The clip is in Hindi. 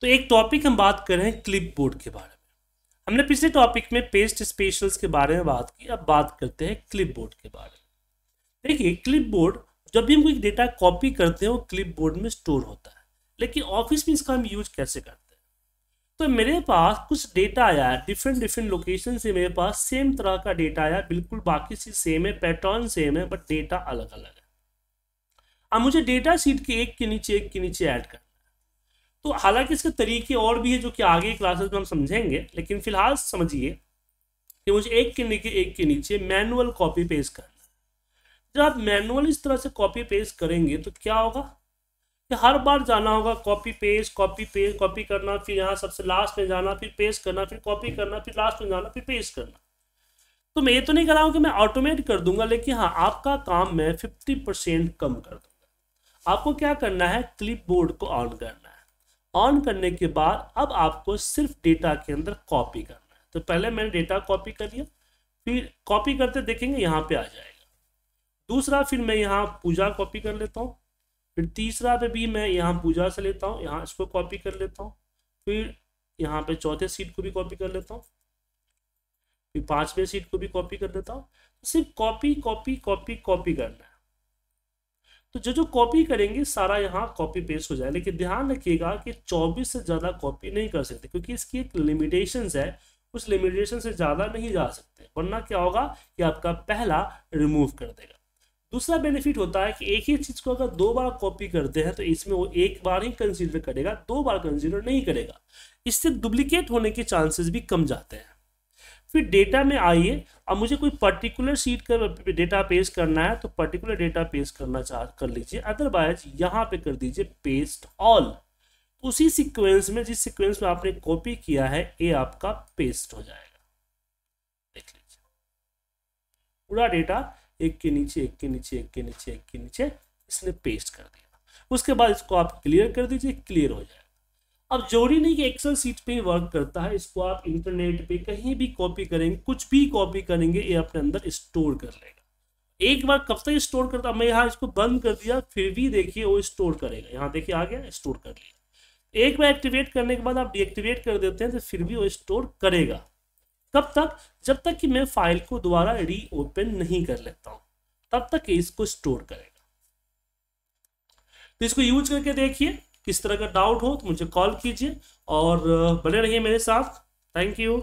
तो एक टॉपिक हम बात कर रहे हैं क्लिप बोर्ड के बारे में हमने पिछले टॉपिक में पेस्ट स्पेशल्स के बारे में बात की अब बात करते हैं क्लिप बोर्ड के बारे में देखिए क्लिप बोर्ड जब भी हम कोई डेटा कॉपी करते हैं वो क्लिप बोर्ड में स्टोर होता है लेकिन ऑफिस में इसका हम यूज कैसे करते हैं तो मेरे पास कुछ डेटा आया है डिफरेंट डिफरेंट लोकेशन से मेरे पास सेम तरह का डेटा आया बिल्कुल बाकी से सेम है पैटर्न सेम है बट डेटा अलग अलग है अब मुझे डेटा सीट के एक के नीचे एक के नीचे ऐड करना तो हालांकि इसके तरीके और भी है जो कि आगे क्लासेस में हम समझेंगे लेकिन फिलहाल समझिए कि मुझे एक के नीचे एक के नीचे मैनुअल कॉपी पेस्ट करना जब आप मैनुअल इस तरह से कॉपी पेस्ट करेंगे तो क्या होगा कि हर बार जाना होगा copy paste copy paste copy करना फिर यहाँ सबसे लास्ट में जाना फिर पेस्ट करना फिर कॉपी करना फिर लास्ट में जाना फिर पेस्ट करना तो मैं ये तो नहीं कर रहा हूँ कि मैं ऑटोमेट कर दूंगा लेकिन हाँ आपका काम मैं फिफ्टी परसेंट कम कर दूंगा आपको क्या करना है क्लिप बोर्ड को ऑन करना है ऑन करने के बाद अब आपको सिर्फ डेटा के अंदर कॉपी करना है तो पहले मैंने डेटा कॉपी कर लिया फिर कॉपी करते देखेंगे यहाँ पे आ जाएगा दूसरा फिर मैं यहाँ पूजा कॉपी कर लेता हूँ फिर तीसरा पे भी मैं यहाँ पूजा से लेता हूँ यहाँ इसको कॉपी कर लेता हूँ फिर यहाँ पे चौथे सीट को भी कॉपी कर लेता हूँ फिर पाँचवें सीट को भी कॉपी कर लेता हूँ सिर्फ कॉपी कॉपी कॉपी कॉपी करना है तो जो जो कॉपी करेंगे सारा यहाँ कॉपी पेस्ट हो जाए लेकिन ध्यान रखिएगा कि 24 से ज़्यादा कॉपी नहीं कर सकते क्योंकि इसकी एक लिमिटेशंस है उस लिमिटेशन से ज़्यादा नहीं जा सकते वरना क्या होगा कि आपका पहला रिमूव कर देगा दूसरा बेनिफिट होता है कि एक ही चीज़ को अगर दो बार कॉपी करते हैं तो इसमें वो एक बार ही कंसिडर करेगा दो बार कंसिडर नहीं करेगा इससे डुप्लीकेट होने के चांसेस भी कम जाते हैं फिर डेटा में आइए अब मुझे कोई पर्टिकुलर सीट का डेटा पेस्ट करना है तो पर्टिकुलर डेटा पेस्ट करना चाह कर लीजिए अदरवाइज यहाँ पे कर दीजिए पेस्ट ऑल तो उसी सीक्वेंस में जिस सीक्वेंस में आपने कॉपी किया है ये आपका पेस्ट हो जाएगा देख लीजिए पूरा डेटा एक के नीचे एक के नीचे एक के नीचे एक के नीचे इसने पेस्ट कर दिया उसके बाद इसको आप क्लियर कर दीजिए क्लियर हो जाएगा अब जरूरी नहीं कि एक्सेल सीट पे वर्क करता है इसको आप इंटरनेट पे कहीं भी कॉपी करेंगे कुछ भी कॉपी करेंगे ये अपने अंदर स्टोर कर लेगा एक बार कब तक स्टोर करता मैं यहाँ इसको बंद कर दिया फिर भी देखिए वो स्टोर करेगा यहाँ देखिए आ गया स्टोर कर लिया एक बार एक्टिवेट करने के बाद आप डीएक्टिवेट कर देते हैं तो फिर भी वो स्टोर करेगा कब तक जब तक कि मैं फाइल को दोबारा रीओपन नहीं कर लेता हूँ तब तक इसको स्टोर करेगा तो इसको यूज करके देखिए किस तरह का डाउट हो तो मुझे कॉल कीजिए और बने रहिए मेरे साथ थैंक यू